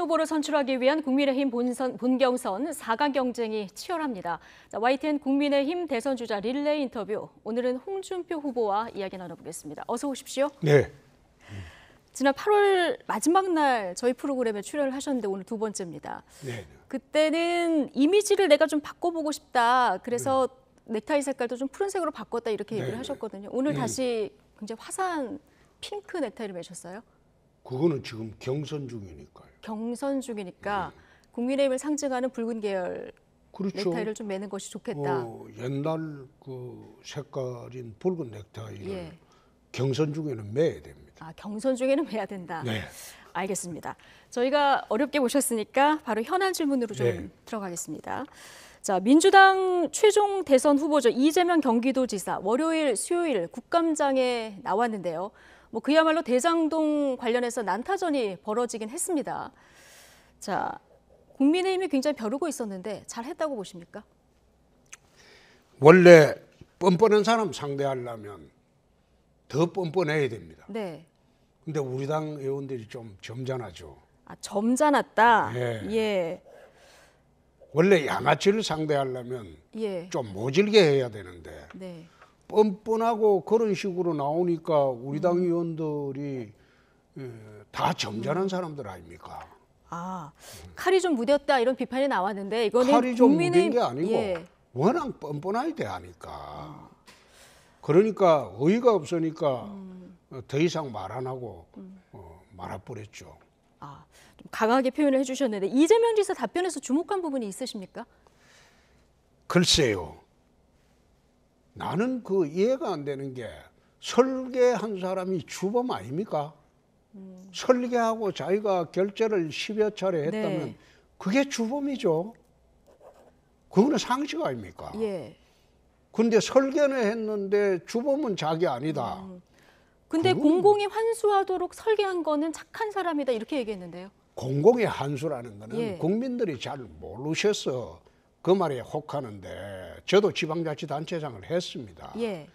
후보를 선출하기 위한 국민의힘 본선, 본경선 4강 경쟁이 치열합니다. 자, YTN 국민의힘 대선 주자 릴레이 인터뷰. 오늘은 홍준표 후보와 이야기 나눠보겠습니다. 어서 오십시오. 네. 지난 8월 마지막 날 저희 프로그램에 출연을 하셨는데 오늘 두 번째입니다. 네. 그때는 이미지를 내가 좀 바꿔보고 싶다. 그래서 네. 넥타이 색깔도 좀 푸른색으로 바꿨다 이렇게 얘기를 네. 하셨거든요. 오늘 네. 다시 굉장히 화사한 핑크 넥타이를 매셨어요. 그거는 지금 경선 중이니까요. 경선 중이니까 네. 국민의힘을 상징하는 붉은 계열 그렇죠. 넥타이를 좀 매는 것이 좋겠다. 어, 옛날 그 색깔인 붉은 넥타이를 예. 경선 중에는 매야 됩니다. 아, 경선 중에는 매야 된다. 네. 알겠습니다. 저희가 어렵게 모셨으니까 바로 현안 질문으로 좀 네. 들어가겠습니다. 자, 민주당 최종 대선 후보죠. 이재명 경기도지사 월요일, 수요일 국감장에 나왔는데요. 뭐 그야말로 대장동 관련해서 난타전이 벌어지긴 했습니다. 자, 국민의힘이 굉장히 벼르고 있었는데 잘했다고 보십니까? 원래 뻔뻔한 사람 상대하려면 더 뻔뻔해야 됩니다. 네. 근데 우리 당 의원들이 좀 점잖하죠. 아, 점잖았다. 예. 예. 원래 양아치를 상대하려면 예. 좀 모질게 해야 되는데 네. 뻔뻔하고 그런 식으로 나오니까 우리 당 음. 의원들이 음. 다 점잖은 음. 사람들 아닙니까? 아 칼이 좀 무뎠다 이런 비판이 나왔는데 이거는 칼이 좀 국민의... 무딘 게 아니고 예. 워낙 뻔뻔하게 대하니까 음. 그러니까 의의가 없으니까 음. 더 이상 말 안 하고 어, 말아버렸죠. 아, 좀 강하게 표현을 해주셨는데 이재명 지사 답변에서 주목한 부분이 있으십니까? 글쎄요. 나는 그 이해가 안 되는 게 설계한 사람이 주범 아닙니까? 음. 설계하고 자기가 결제를 십여 차례 네. 했다면 네. 그게 주범이죠. 그거는 상식 아닙니까? 예. 근데 설계는 했는데 주범은 자기 아니다. 음. 근데 그건... 공공이 환수하도록 설계한 거는 착한 사람이다 이렇게 얘기했는데요. 공공의 한수라는 거는 예. 국민들이 잘 모르셔서 그 말에 혹하는데 저도 지방자치단체장을 했습니다. 예.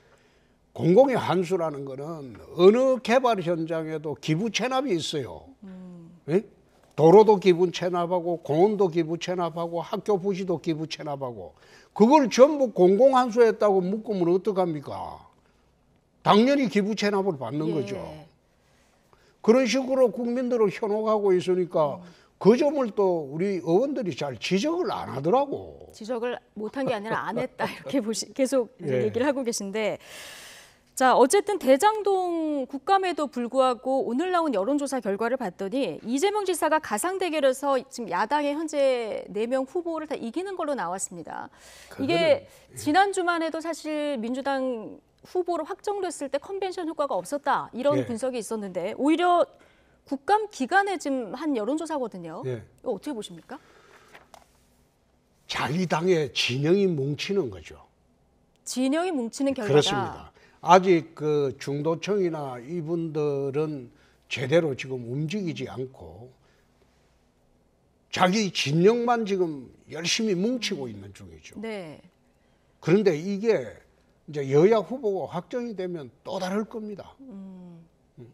공공의 한수라는 거는 어느 개발 현장에도 기부 체납이 있어요. 음. 예? 도로도 기부 체납하고 공원도 기부 체납하고 학교 부지도 기부 체납하고 그걸 전부 공공한수했다고 묶으면 어떡합니까? 당연히 기부 체납을 받는 예. 거죠. 그런 식으로 국민들을 현혹하고 있으니까 음. 그 점을 또 우리 의원들이 잘 지적을 안 하더라고. 지적을 못한 게 아니라 안 했다 이렇게 보시, 계속 예. 얘기를 하고 계신데 자, 어쨌든 대장동 국감에도 불구하고 오늘 나온 여론조사 결과를 봤더니 이재명 지사가 가상 대결에서 지금 야당의 현재 네 명 후보를 다 이기는 걸로 나왔습니다. 이게 예. 지난 주만 해도 사실 민주당 후보로 확정됐을 때 컨벤션 효과가 없었다 이런 예. 분석이 있었는데 오히려 국감 기간에 지금 한 여론조사거든요. 예. 이거 어떻게 보십니까? 자기 당의 진영이 뭉치는 거죠. 진영이 뭉치는 결과다. 그렇습니다. 아직 그 중도층이나 이분들은 제대로 지금 움직이지 않고 자기 진영만 지금 열심히 뭉치고 있는 중이죠. 네. 그런데 이게 이제 여야 후보가 확정이 되면 또 다를 겁니다. 음. 음.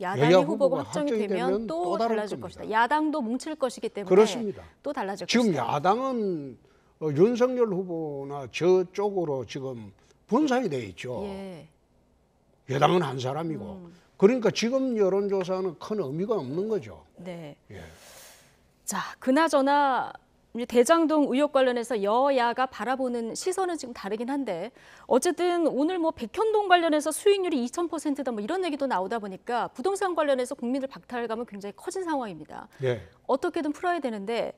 야당의 후보가 확정이, 확정이 되면, 되면, 또, 또 달라질 겁니다. 것이다. 야당도 뭉칠 것이기 때문에 그렇습니다. 또 달라질 것이다. 지금 야당은 어, 윤석열 후보나 저쪽으로 지금 분산이 돼 있죠. 예. 여당은 한 사람이고. 음. 그러니까 지금 여론조사는 큰 의미가 없는 거죠. 네. 예. 자, 그나저나 대장동 의혹 관련해서 여야가 바라보는 시선은 지금 다르긴 한데 어쨌든 오늘 뭐 백현동 관련해서 수익률이 2,000%다 뭐 이런 얘기도 나오다 보니까 부동산 관련해서 국민들 박탈감은 굉장히 커진 상황입니다. 네. 어떻게든 풀어야 되는데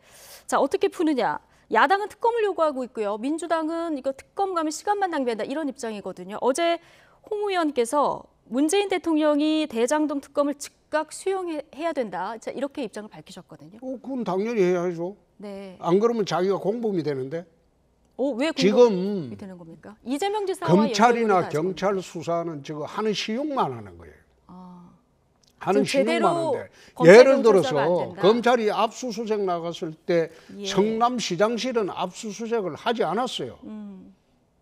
자 어떻게 푸느냐? 야당은 특검을 요구하고 있고요. 민주당은 이거 특검 가면 시간만 낭비한다 이런 입장이거든요. 어제 홍 의원께서 문재인 대통령이 대장동 특검을 즉각 수용해야 된다. 자, 이렇게 입장을 밝히셨거든요. 어, 그건 당연히 해야죠. 네. 안 그러면 자기가 공범이 되는데. 어, 왜 공범이 지금 되는 겁니까? 이재명 지사와 검찰이나 경찰 수사는 지금 하는 시용만 하는 거예요. 아. 하는 시용만 하는데 예를 들어서 검찰이 압수수색 나갔을 때 예. 성남시장실은 압수수색을 하지 않았어요. 음.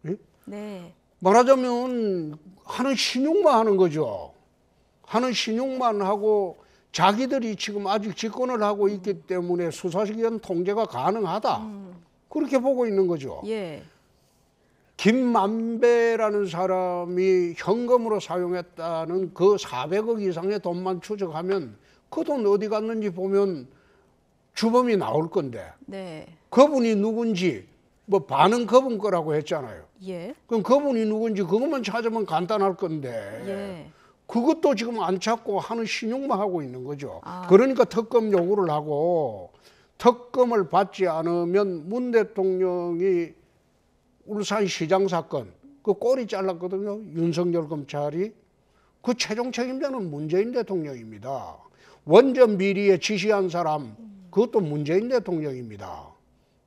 예? 네. 말하자면 하는 신용만 하는 거죠. 하는 신용만 하고 자기들이 지금 아직 집권을 하고 있기 때문에 수사기관 통제가 가능하다. 음. 그렇게 보고 있는 거죠. 예. 김만배라는 사람이 현금으로 사용했다는 그 400억 이상의 돈만 추적하면 그 돈 어디 갔는지 보면 주범이 나올 건데 네. 그분이 누군지 뭐 반은 그분 거라고 했잖아요. 예. 그럼 그분이 누군지 그것만 찾으면 간단할 건데 예. 그것도 지금 안 찾고 하는 신용만 하고 있는 거죠. 아. 그러니까 특검 요구를 하고 특검을 받지 않으면 문 대통령이 울산시장 사건 그 꼬리 잘랐거든요. 윤석열 검찰이 그 최종 책임자는 문재인 대통령입니다. 원전 미리에 지시한 사람 그것도 문재인 대통령입니다.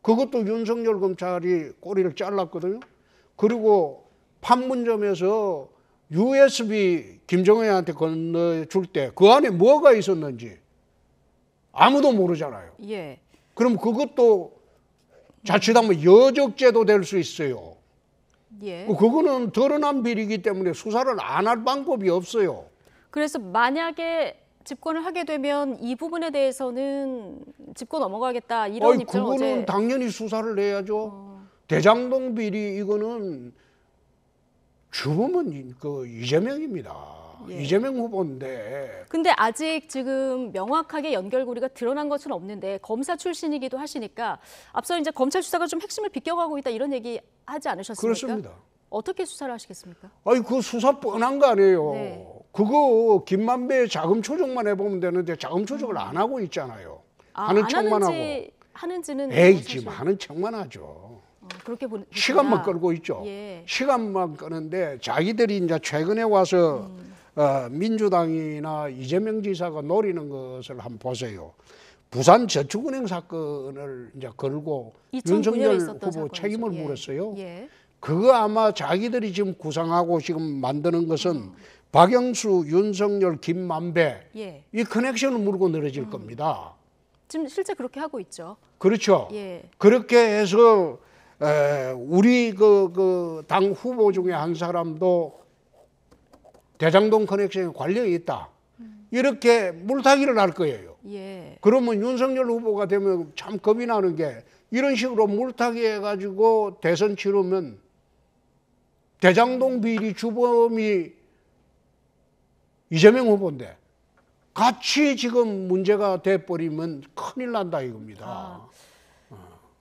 그것도 윤석열 검찰이 꼬리를 잘랐거든요. 그리고 판문점에서 USB 김정은한테 건너줄 때 그 안에 뭐가 있었는지 아무도 모르잖아요. 예. 그럼 그것도 자칫하면 여적죄도 될 수 있어요. 예. 뭐 그거는 드러난 비리기 때문에 수사를 안 할 방법이 없어요. 그래서 만약에 집권을 하게 되면 이 부분에 대해서는 짚고 넘어가겠다 이런 입장을 그거는 당연히 수사를 해야죠. 어... 대장동 비리 이거는 주범은 그 이재명입니다. 예. 이재명 후보인데. 근데 아직 지금 명확하게 연결고리가 드러난 것은 없는데 검사 출신이기도 하시니까 앞서 이제 검찰 수사가 좀 핵심을 비껴가고 있다 이런 얘기 하지 않으셨습니까? 그렇습니다. 어떻게 수사를 하시겠습니까? 아니 그 수사 뻔한 거 아니에요. 네. 그거 김만배 자금 조정만 해보면 되는데 자금 조정을 안 하고 있잖아요. 아, 하는 척만 하고 하는지는 에이 뭐 지금 하는 척만 하죠. 그렇게 보 시간만 끌고 있죠. 예. 시간만 끄는데 자기들이 이제 최근에 와서 음. 어, 민주당이나 이재명 지사가 노리는 것을 한번 보세요. 부산 저축은행 사건을 이제 걸고 윤석열 후보 사건이죠. 책임을 예. 물었어요. 예. 그거 아마 자기들이 지금 구상하고 지금 만드는 것은 음. 박영수, 윤석열, 김만배 예. 이 커넥션을 물고 늘어질 음. 겁니다. 지금 실제 그렇게 하고 있죠. 그렇죠. 예. 그렇게 해서 우리 그 그 당 후보 중에 한 사람도 대장동 커넥션에 관련이 있다. 음. 이렇게 물타기를 할 거예요. 예. 그러면 윤석열 후보가 되면 참 겁이 나는 게 이런 식으로 물타기 해가지고 대선 치르면 대장동 비리 주범이 이재명 후보인데 같이 지금 문제가 돼버리면 큰일 난다 이겁니다. 아.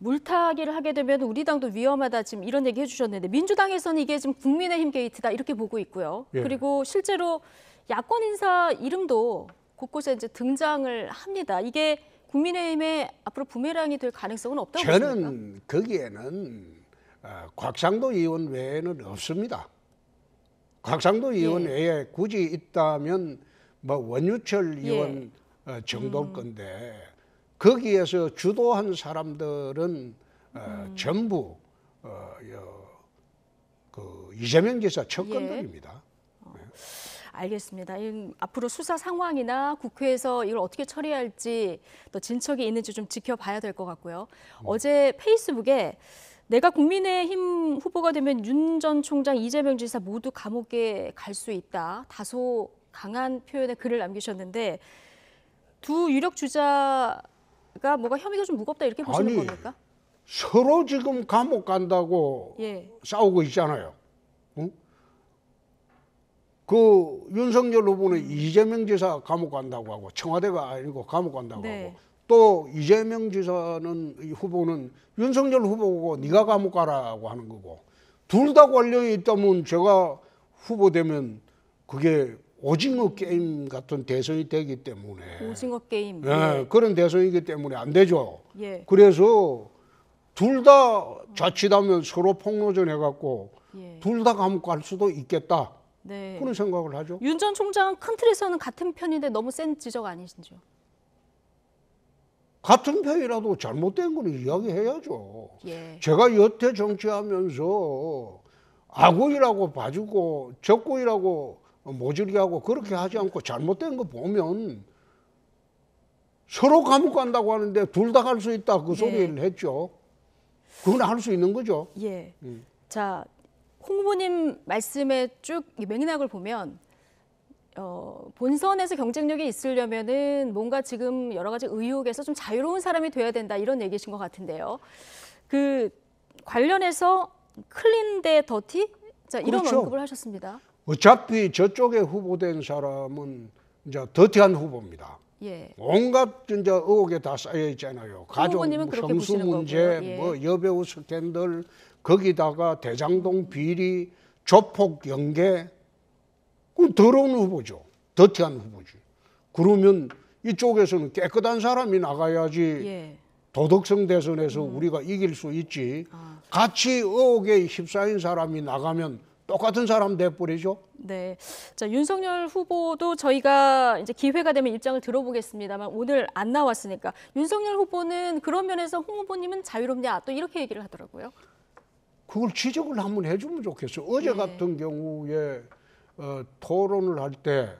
물타기를 하게 되면 우리 당도 위험하다 지금 이런 얘기 해주셨는데 민주당에서는 이게 지금 국민의힘 게이트다 이렇게 보고 있고요. 예. 그리고 실제로 야권 인사 이름도 곳곳에 이제 등장을 합니다. 이게 국민의힘의 앞으로 부메랑이 될 가능성은 없다고 저는 보십니까? 거기에는 어, 곽상도 의원 외에는 없습니다. 곽상도 예. 의원 외에 굳이 있다면 뭐 원유철 예. 의원 예. 정도일 음. 건데 거기에서 주도한 사람들은 어, 음. 전부 어, 여, 그 이재명 지사 측근들입니다. 예. 네. 어, 알겠습니다. 앞으로 수사 상황이나 국회에서 이걸 어떻게 처리할지 또 진척이 있는지 좀 지켜봐야 될 것 같고요. 음. 어제 페이스북에 내가 국민의힘 후보가 되면 윤 전 총장, 이재명 지사 모두 감옥에 갈 수 있다. 다소 강한 표현의 글을 남기셨는데 두 유력 주자 그러니까 뭐가 혐의가 좀 무겁다 이렇게 보시는 아니, 겁니까? 서로 지금 감옥 간다고 예. 싸우고 있잖아요. 응? 그 윤석열 후보는 음. 이재명 지사 감옥 간다고 하고 청와대가 아니고 감옥 간다고 네. 하고 또 이재명 지사는 이 후보는 윤석열 후보고 네가 감옥 가라고 하는 거고 둘 다 관련이 있다면 제가 후보 되면 그게 오징어 게임 같은 대선이 되기 때문에 오징어 게임. 예, 예. 그런 대선이기 때문에 안 되죠. 예. 그래서 둘 다 자칫하면 서로 폭로전 해갖고 예. 둘다 감옥 갈 수도 있겠다. 네. 그런 생각을 하죠. 윤 전 총장은 큰 틀에서는 같은 편인데 너무 센 지적 아니신지요? 같은 편이라도 잘못된 거는 이야기해야죠. 예. 제가 여태 정치하면서 악군이라고 봐주고 적고이라고 모질게 하고 그렇게 하지 않고 잘못된 거 보면 서로 감옥 간다고 하는데 둘 다 갈 수 있다 그 네. 소리를 네. 했죠. 그건 할 수 있는 거죠. 예. 음. 자, 홍 후보님 말씀에 쭉 맥락을 보면 어, 본선에서 경쟁력이 있으려면은 뭔가 지금 여러 가지 의혹에서 좀 자유로운 사람이 돼야 된다 이런 얘기신 것 같은데요. 그 관련해서 클린데 더티 자, 이런 그렇죠. 언급을 하셨습니다. 어차피 저쪽에 후보된 사람은 이제 더티한 후보입니다. 예. 온갖 이제 의혹에 다 쌓여 있잖아요. 그 가족 뭐 성수 문제, 예. 뭐 여배우 스캔들, 거기다가 대장동 비리, 조폭 연계, 그 더러운 후보죠. 더티한 후보죠. 그러면 이쪽에서는 깨끗한 사람이 나가야지 예. 도덕성 대선에서 음. 우리가 이길 수 있지. 아. 같이 의혹에 휩싸인 사람이 나가면 똑같은 사람 돼버리죠. 네. 자, 윤석열 후보도 저희가 이제 기회가 되면 입장을 들어보겠습니다만 오늘 안 나왔으니까 윤석열 후보는 그런 면에서 홍 후보님은 자유롭냐 또 이렇게 얘기를 하더라고요. 그걸 지적을 한번 해주면 좋겠어요. 어제 네. 같은 경우에 어, 토론을 할 때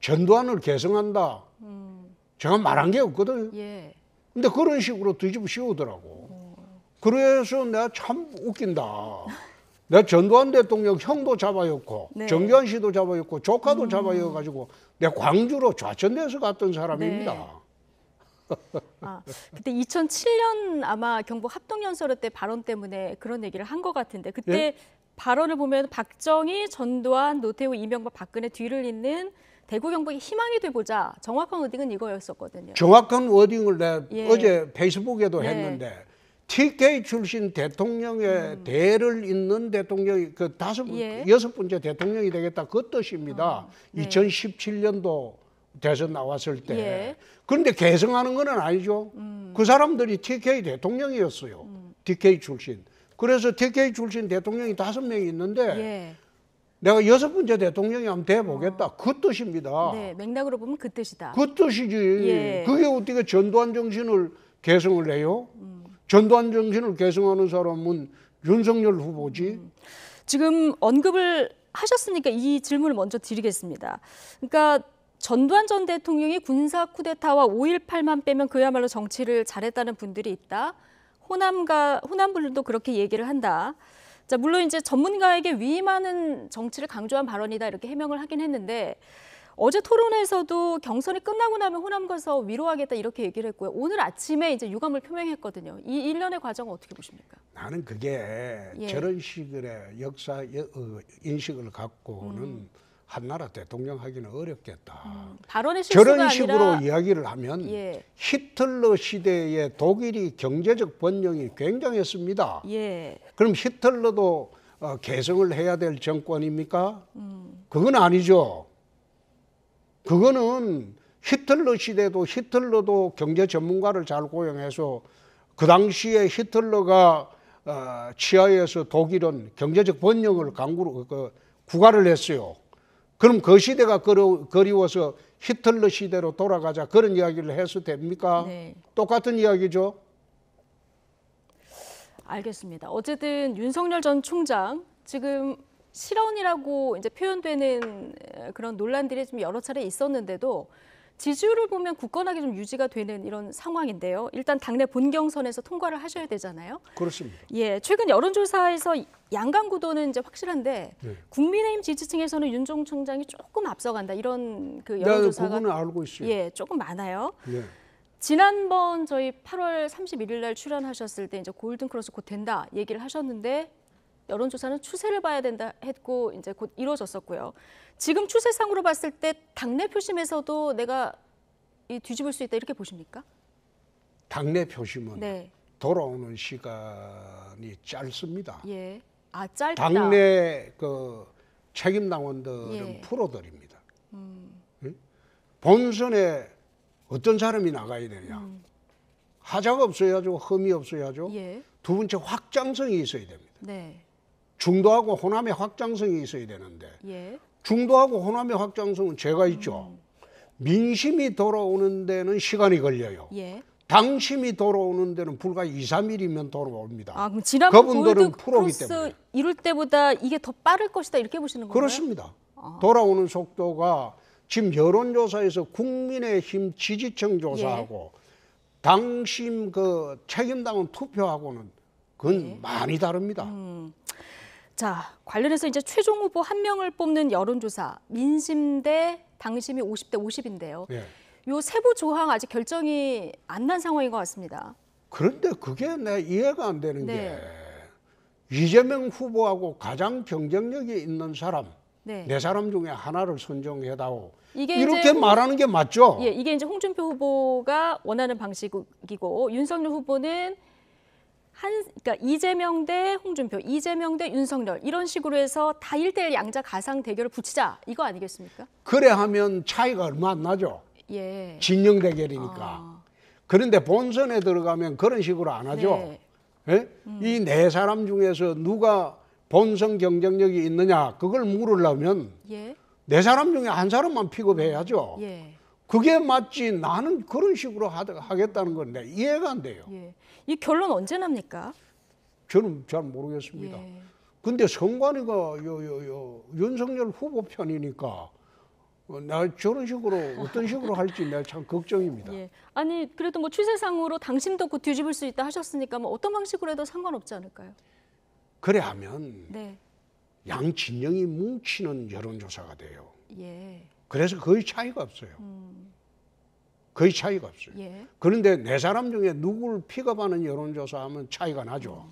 전두환을 개성한다. 음. 제가 말한 게 없거든요. 예. 근데 그런 식으로 뒤집어 씌우더라고. 오. 어. 그래서 내가 참 웃긴다. 내가 전두환 대통령 형도 잡아였고 네. 정기환 씨도 잡아였고 조카도 음. 잡아여가지고 내 광주로 좌천돼서 갔던 사람입니다. 네. 아, 그때 2007년 아마 경북 합동연설회 때 발언 때문에 그런 얘기를 한 것 같은데 그때 네? 발언을 보면 박정희, 전두환, 노태우, 이명박, 박근혜 뒤를 잇는 대구 경북의 희망이 되고자 정확한 워딩은 이거였었거든요. 정확한 워딩을 내 예. 어제 페이스북에도 네. 했는데 TK 출신 대통령의 음. 대를 잇는 대통령이 그 다섯 예. 여섯 번째 대통령이 되겠다 그 뜻입니다. 어, 네. 2017년도 대선 나왔을 때. 예. 그런데 계승하는건 아니죠. 음. 그 사람들이 TK 대통령이었어요. 음. TK 출신. 그래서 TK 출신 대통령이 다섯 명이 있는데 예. 내가 여섯 번째 대통령이 한번 돼보겠다. 어. 그 뜻입니다. 네, 맥락으로 보면 그 뜻이다. 그 뜻이지. 예. 그게 어떻게 전두환 정신을 계승을 해요? 음. 전두환 정신을 계승하는 사람은 윤석열 후보지. 음. 지금 언급을 하셨으니까 이 질문을 먼저 드리겠습니다. 그러니까 전두환 전 대통령이 군사 쿠데타와 5.18만 빼면 그야말로 정치를 잘했다는 분들이 있다. 호남가 호남 분들도 그렇게 얘기를 한다. 자, 물론 이제 전문가에게 위임하는 정치를 강조한 발언이다 이렇게 해명을 하긴 했는데 어제 토론에서도 경선이 끝나고 나면 호남 가서 위로하겠다 이렇게 얘기를 했고요. 오늘 아침에 이제 유감을 표명했거든요. 이 일련의 과정은 어떻게 보십니까? 나는 그게 예. 저런 식의 역사 어, 인식을 갖고는 음. 한나라 대통령 하기는 어렵겠다. 음, 발언의 저런 식으로 아니라... 이야기를 하면 예. 히틀러 시대에 독일이 경제적 번영이 굉장했습니다. 예. 그럼 히틀러도 어, 개성을 해야 될 정권입니까? 음. 그건 아니죠. 그거는 히틀러 시대도 히틀러도 경제 전문가를 잘 고용해서 그 당시에 히틀러가 어, 치하에서 독일은 경제적 번영을 강구로 그, 그, 구가를 했어요. 그럼 그 시대가 그리워서 히틀러 시대로 돌아가자 그런 이야기를 해서 됩니까? 네. 똑같은 이야기죠. 알겠습니다. 어쨌든 윤석열 전 총장 지금 실언이라고 이제 표현되는 그런 논란들이 좀 여러 차례 있었는데도 지지율을 보면 굳건하게 좀 유지가 되는 이런 상황인데요. 일단 당내 본경선에서 통과를 하셔야 되잖아요. 그렇습니다. 예, 최근 여론조사에서 양강 구도는 이제 확실한데 네. 국민의힘 지지층에서는 윤종 총장이 조금 앞서간다 이런 그 네, 여론조사가 네, 알고 있어요. 예, 조금 많아요. 네. 지난번 저희 8월 31일 날 출연하셨을 때 이제 골든 크로스 곧 된다 얘기를 하셨는데 여론조사는 추세를 봐야 된다 했고 이제 곧 이루어졌었고요. 지금 추세상으로 봤을 때 당내 표심에서도 내가 이 뒤집을 수 있다 이렇게 보십니까? 당내 표심은 네. 돌아오는 시간이 짧습니다. 예. 아 짧다. 당내 그 책임 당원들은 예. 풀어드립니다. 음. 응? 예? 본선에 어떤 사람이 나가야 되냐. 음. 하자가 없어야죠. 흠이 없어야죠. 예. 두 번째 확장성이 있어야 됩니다. 네. 중도하고 호남의 확장성이 있어야 되는데 예. 중도하고 호남의 확장성은 제가 있죠. 음. 민심이 돌아오는 데는 시간이 걸려요. 예. 당심이 돌아오는 데는 불과 2, 3일이면 돌아옵니다. 아, 그럼 지난 그분들은 프로기 때문에 이럴 때보다 이게 더 빠를 것이다 이렇게 보시는 거예요? 그렇습니다. 아. 돌아오는 속도가 지금 여론조사에서 국민의힘 지지층 조사하고 예. 당심 그 책임당원 투표하고는 그건 예. 많이 다릅니다. 음. 자, 관련해서 이제 최종 후보 한 명을 뽑는 여론조사 민심 대 당심이 50대 50인데요. 네. 예. 요 세부 조항 아직 결정이 안 난 상황인 것 같습니다. 그런데 그게 내 이해가 안 되는 네. 게 이재명 후보하고 가장 경쟁력이 있는 사람 네. 네 사람 중에 하나를 선정해다오. 이게 이렇게 홍, 말하는 게 맞죠? 예, 이게 이제 홍준표 후보가 원하는 방식이고 윤석열 후보는 한 그러니까 이재명 대 홍준표, 이재명 대 윤석열 이런 식으로 해서 다 1대1 양자 가상 대결을 붙이자 이거 아니겠습니까? 그래 하면 차이가 얼마 안 나죠. 예. 진영 대결이니까. 아. 그런데 본선에 들어가면 그런 식으로 안 하죠. 네. 예? 음. 이네 사람 중에서 누가 본선 경쟁력이 있느냐 그걸 물으려면 예. 네 사람 중에 한 사람만 픽업해야죠. 예. 그게 맞지 나는 그런 식으로 하겠다는 건데 이해가 안 돼요. 예. 이 결론 언제 납니까? 저는 잘 모르겠습니다. 예. 근데 성관이가 요, 요, 요, 윤석열 후보 편이니까 어, 나 저런 식으로 어떤 식으로 할지 내가 참 걱정입니다. 예. 아니 그래도 뭐 추세상으로 당신도 곧 뒤집을 수 있다 하셨으니까 뭐 어떤 방식으로 해도 상관없지 않을까요? 그래 하면 네. 양 진영이 뭉치는 여론조사가 돼요. 예. 그래서 거의 차이가 없어요. 거의 차이가 없어요. 예. 그런데 네 사람 중에 누구를 픽업하는 여론조사하면 차이가 나죠.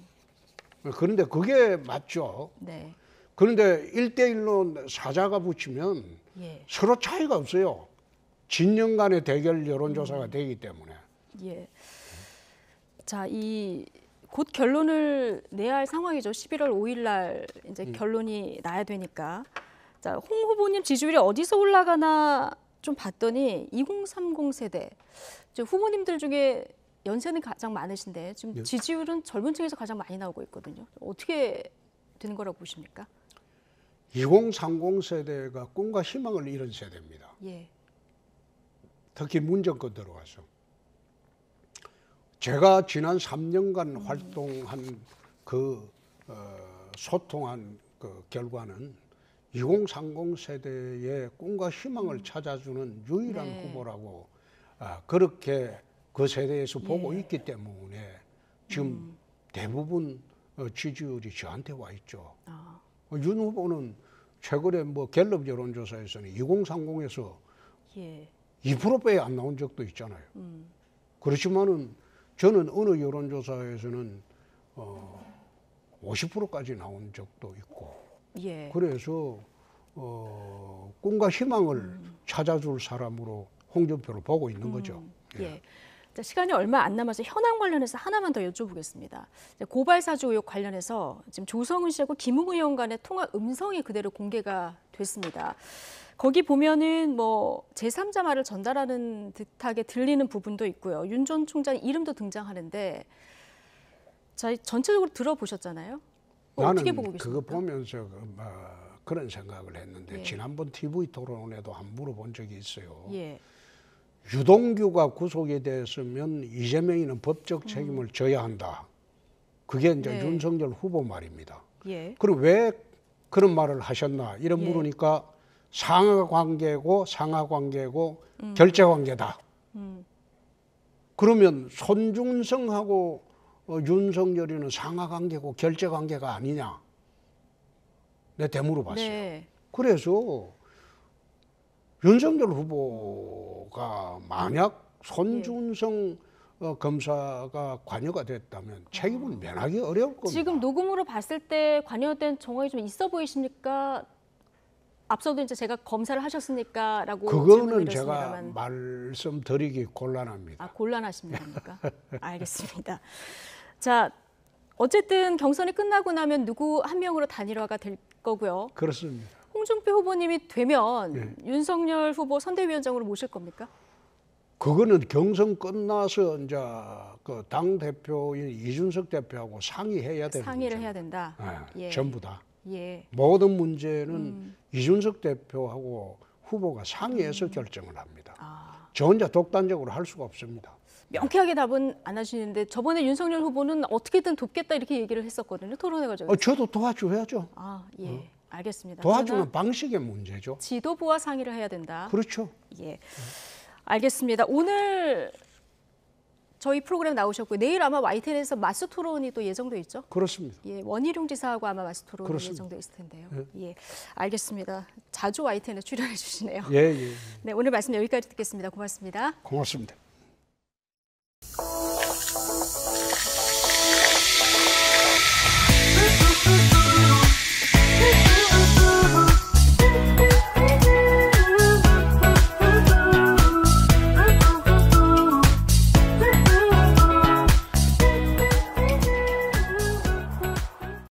음. 그런데 그게 맞죠. 네. 그런데 일대일로 사자가 붙이면 예. 서로 차이가 없어요. 진영 간의 대결 여론조사가 음. 되기 때문에. 예. 자, 이 곧 결론을 내야 할 상황이죠. 11월 5일 날 이제 음. 결론이 나야 되니까. 자, 홍 후보님 지지율이 어디서 올라가나 좀 봤더니 2030 세대 후보님들 중에 연세는 가장 많으신데 지금 예. 지지율은 젊은 층에서 가장 많이 나오고 있거든요. 어떻게 되는 거라고 보십니까? 2030 세대가 꿈과 희망을 잃은 세대입니다. 예. 특히 문정권 들어와서 제가 지난 3년간 음. 활동한 그 어, 소통한 그 결과는 2030 세대의 꿈과 희망을 음. 찾아주는 유일한 네. 후보라고 아, 그렇게 그 세대에서 예. 보고 있기 때문에 지금 음. 대부분 어, 지지율이 저한테 와 있죠. 아. 어, 윤 후보는 최근에 뭐 갤럽 여론조사에서는 2030에서 예. 2%밖에 안 나온 적도 있잖아요. 음. 그렇지만은 저는 어느 여론조사에서는 어 50%까지 나온 적도 있고 예. 그래서 어, 꿈과 희망을 음. 찾아줄 사람으로 홍준표를 보고 있는 음. 거죠. 예. 예. 자, 시간이 얼마 안 남아서 현황 관련해서 하나만 더 여쭤보겠습니다. 고발 사주 의혹 관련해서 지금 조성은 씨하고 김웅 의원 간의 통화 음성이 그대로 공개가 됐습니다. 거기 보면은 뭐 제3자 말을 전달하는 듯하게 들리는 부분도 있고요. 윤 전 총장 이름도 등장하는데 자, 전체적으로 들어보셨잖아요. 어, 어떻게 보고 그거 보면서 막 그, 뭐, 그런 생각을 했는데 예. 지난번 TV 토론에도 한 물어본 적이 있어요. 예. 유동규가 구속이 됐으면 이재명이는 법적 책임을 음. 져야 한다. 그게 이제 네. 윤석열 후보 말입니다. 예. 그럼 왜 그런 말을 하셨나? 이런 예. 물으니까 상하 관계고 상하 관계고 음. 결제 관계다. 음. 그러면 손중성하고 어, 윤석열이는 상하 관계고 결제 관계가 아니냐. 내 대물어 봤어요. 네. 그래서 윤석열 후보가 만약 손준성 어, 검사가 관여가 됐다면 책임은 아. 면하기 어려울 겁니다. 지금 녹음으로 봤을 때 관여된 정황이 좀 있어 보이십니까? 앞서도 이제 제가 검사를 하셨으니까라고 그거는 제가 말씀드리기 곤란합니다. 아 곤란하십니까? 알겠습니다. 자, 어쨌든 경선이 끝나고 나면 누구 한 명으로 단일화가 될 거고요. 그렇습니다. 홍준표 후보님이 되면 네. 윤석열 후보 선대위원장으로 모실 겁니까? 그거는 경선 끝나서 이제 그당 대표인 이준석 대표하고 상의해야 되는 상의를 문제. 해야 된다. 네, 예. 전부 다. 예. 모든 문제는 음. 이준석 대표하고 후보가 상의해서 음. 결정을 합니다. 아. 저 혼자 독단적으로 할 수가 없습니다. 명쾌하게 답은 안 하시는데 저번에 윤석열 후보는 어떻게든 돕겠다 이렇게 얘기를 했었거든요. 토론회 과정에서. 어, 저도 도와줘야죠. 아, 예. 어. 알겠습니다. 도와주는 방식의 문제죠. 지도부와 상의를 해야 된다. 그렇죠. 예. 알겠습니다. 오늘 저희 프로그램 나오셨고 내일 아마 YTN에서 마스 토론이 또 예정돼 있죠? 그렇습니다. 예, 원희룡 지사하고 아마 마스 토론이 예정돼 있을 텐데요. 예. 예. 알겠습니다. 자주 YTN에 출연해 주시네요. 예, 예, 예. 네, 오늘 말씀 여기까지 듣겠습니다. 고맙습니다. 고맙습니다.